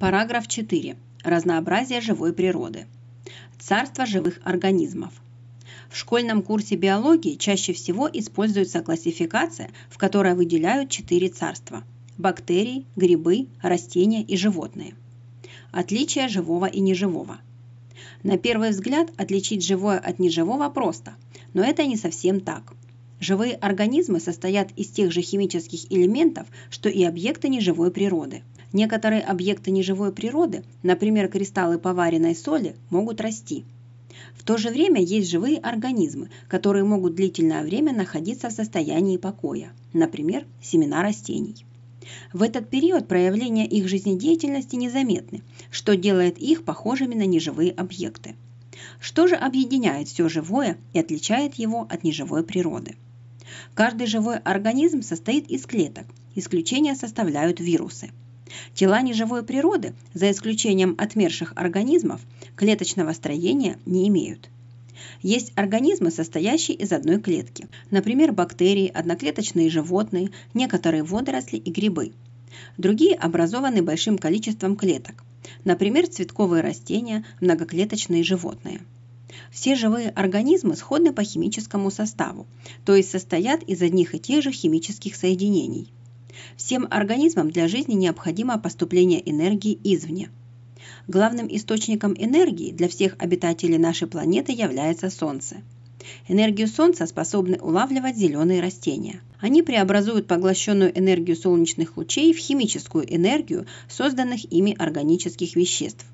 Параграф 4. Разнообразие живой природы. Царство живых организмов. В школьном курсе биологии чаще всего используется классификация, в которой выделяют четыре царства – бактерии, грибы, растения и животные. Отличие живого и неживого. На первый взгляд отличить живое от неживого просто, но это не совсем так. Живые организмы состоят из тех же химических элементов, что и объекты неживой природы – Некоторые объекты неживой природы, например, кристаллы поваренной соли, могут расти. В то же время есть живые организмы, которые могут длительное время находиться в состоянии покоя, например, семена растений. В этот период проявления их жизнедеятельности незаметны, что делает их похожими на неживые объекты. Что же объединяет все живое и отличает его от неживой природы? Каждый живой организм состоит из клеток, исключение составляют вирусы – Тела неживой природы, за исключением отмерших организмов, клеточного строения не имеют. Есть организмы, состоящие из одной клетки, например, бактерии, одноклеточные животные, некоторые водоросли и грибы. Другие образованы большим количеством клеток, например, цветковые растения, многоклеточные животные. Все живые организмы сходны по химическому составу, то есть состоят из одних и тех же химических соединений – Всем организмам для жизни необходимо поступление энергии извне. Главным источником энергии для всех обитателей нашей планеты является Солнце. Энергию Солнца способны улавливать зеленые растения. Они преобразуют поглощенную энергию солнечных лучей в химическую энергию созданных ими органических веществ.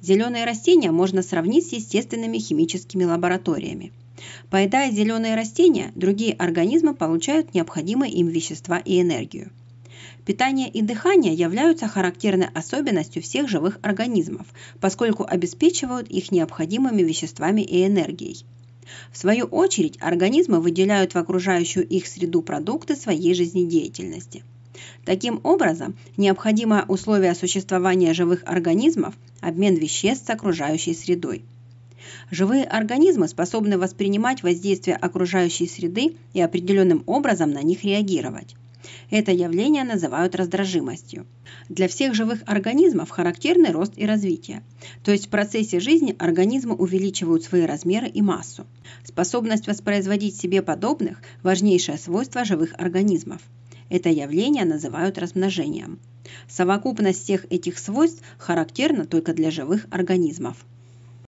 Зеленые растения можно сравнить с естественными химическими лабораториями. Поедая зеленые растения, другие организмы получают необходимые им вещества и энергию. Питание и дыхание являются характерной особенностью всех живых организмов, поскольку обеспечивают их необходимыми веществами и энергией. В свою очередь, организмы выделяют в окружающую их среду продукты своей жизнедеятельности. Таким образом, необходимое условие существования живых организмов – обмен веществ с окружающей средой – Живые организмы способны воспринимать воздействие окружающей среды и определенным образом на них реагировать. Это явление называют раздражимостью. Для всех живых организмов характерны рост и развитие. То есть в процессе жизни организмы увеличивают свои размеры и массу. Способность воспроизводить себе подобных – важнейшее свойство живых организмов. Это явление называют размножением. Совокупность всех этих свойств характерна только для живых организмов.